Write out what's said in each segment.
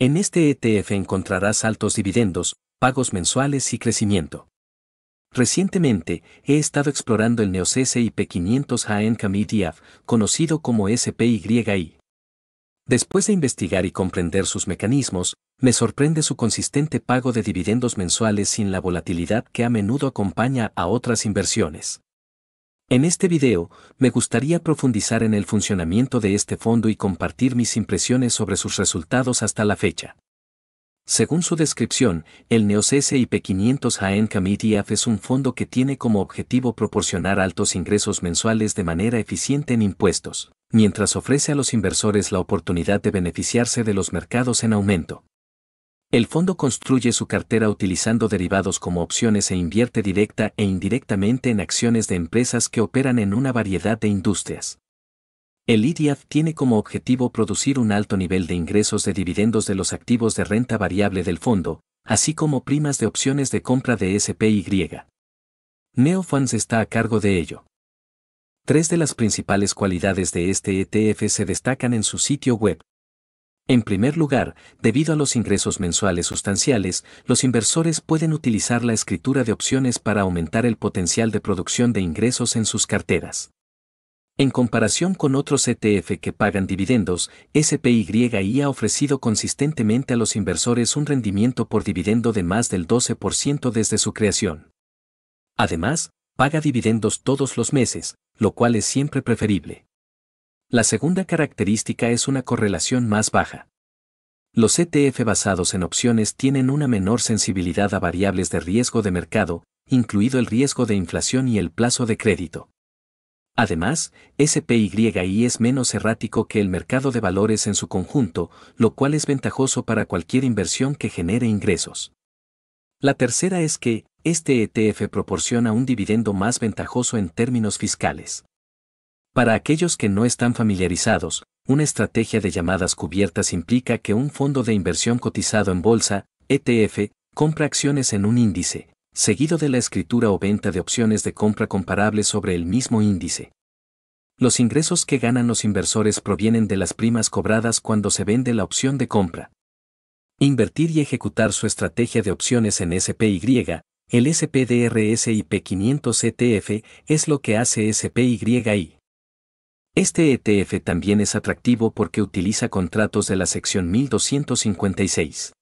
En este ETF encontrarás altos dividendos, pagos mensuales y crecimiento. Recientemente, he estado explorando el neocSIP 500 haen Kamidia, conocido como SPYI. Después de investigar y comprender sus mecanismos, me sorprende su consistente pago de dividendos mensuales sin la volatilidad que a menudo acompaña a otras inversiones. En este video, me gustaría profundizar en el funcionamiento de este fondo y compartir mis impresiones sobre sus resultados hasta la fecha. Según su descripción, el NEOS S&P 500 AN Committee es un fondo que tiene como objetivo proporcionar altos ingresos mensuales de manera eficiente en impuestos, mientras ofrece a los inversores la oportunidad de beneficiarse de los mercados en aumento. El fondo construye su cartera utilizando derivados como opciones e invierte directa e indirectamente en acciones de empresas que operan en una variedad de industrias. El IDIAF e tiene como objetivo producir un alto nivel de ingresos de dividendos de los activos de renta variable del fondo, así como primas de opciones de compra de SPY. Neofans está a cargo de ello. Tres de las principales cualidades de este ETF se destacan en su sitio web, en primer lugar, debido a los ingresos mensuales sustanciales, los inversores pueden utilizar la escritura de opciones para aumentar el potencial de producción de ingresos en sus carteras. En comparación con otros ETF que pagan dividendos, SPY ha ofrecido consistentemente a los inversores un rendimiento por dividendo de más del 12% desde su creación. Además, paga dividendos todos los meses, lo cual es siempre preferible. La segunda característica es una correlación más baja. Los ETF basados en opciones tienen una menor sensibilidad a variables de riesgo de mercado, incluido el riesgo de inflación y el plazo de crédito. Además, SPYI es menos errático que el mercado de valores en su conjunto, lo cual es ventajoso para cualquier inversión que genere ingresos. La tercera es que, este ETF proporciona un dividendo más ventajoso en términos fiscales. Para aquellos que no están familiarizados, una estrategia de llamadas cubiertas implica que un fondo de inversión cotizado en bolsa, ETF, compra acciones en un índice, seguido de la escritura o venta de opciones de compra comparables sobre el mismo índice. Los ingresos que ganan los inversores provienen de las primas cobradas cuando se vende la opción de compra. Invertir y ejecutar su estrategia de opciones en SPY, el SPDRSIP500 ETF, es lo que hace SPYI. Este ETF también es atractivo porque utiliza contratos de la sección 1256.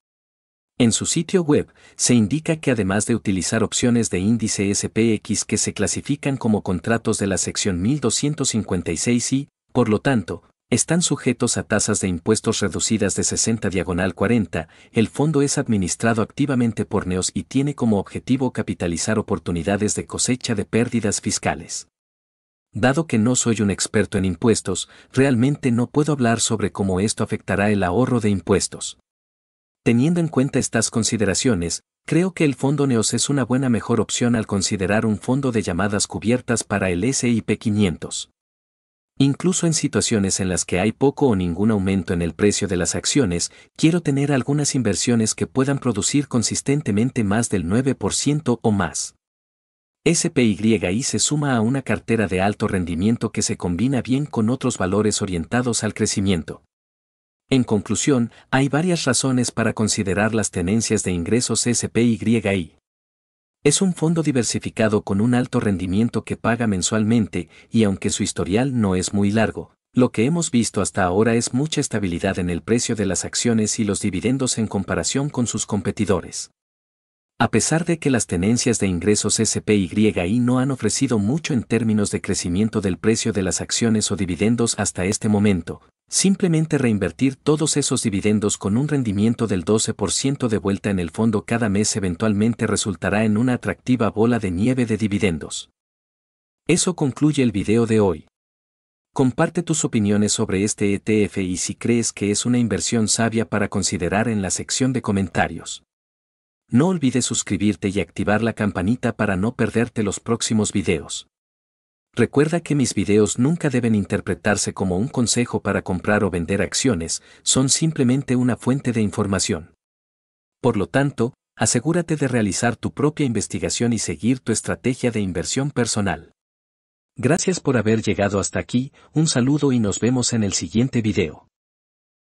En su sitio web, se indica que además de utilizar opciones de índice SPX que se clasifican como contratos de la sección 1256 y, por lo tanto, están sujetos a tasas de impuestos reducidas de 60 diagonal 40, el fondo es administrado activamente por NEOS y tiene como objetivo capitalizar oportunidades de cosecha de pérdidas fiscales. Dado que no soy un experto en impuestos, realmente no puedo hablar sobre cómo esto afectará el ahorro de impuestos. Teniendo en cuenta estas consideraciones, creo que el fondo NEOS es una buena mejor opción al considerar un fondo de llamadas cubiertas para el SIP 500. Incluso en situaciones en las que hay poco o ningún aumento en el precio de las acciones, quiero tener algunas inversiones que puedan producir consistentemente más del 9% o más. SPY se suma a una cartera de alto rendimiento que se combina bien con otros valores orientados al crecimiento. En conclusión, hay varias razones para considerar las tenencias de ingresos SPYI. Es un fondo diversificado con un alto rendimiento que paga mensualmente y aunque su historial no es muy largo, lo que hemos visto hasta ahora es mucha estabilidad en el precio de las acciones y los dividendos en comparación con sus competidores. A pesar de que las tenencias de ingresos SPY no han ofrecido mucho en términos de crecimiento del precio de las acciones o dividendos hasta este momento, simplemente reinvertir todos esos dividendos con un rendimiento del 12% de vuelta en el fondo cada mes eventualmente resultará en una atractiva bola de nieve de dividendos. Eso concluye el video de hoy. Comparte tus opiniones sobre este ETF y si crees que es una inversión sabia para considerar en la sección de comentarios. No olvides suscribirte y activar la campanita para no perderte los próximos videos. Recuerda que mis videos nunca deben interpretarse como un consejo para comprar o vender acciones, son simplemente una fuente de información. Por lo tanto, asegúrate de realizar tu propia investigación y seguir tu estrategia de inversión personal. Gracias por haber llegado hasta aquí, un saludo y nos vemos en el siguiente video.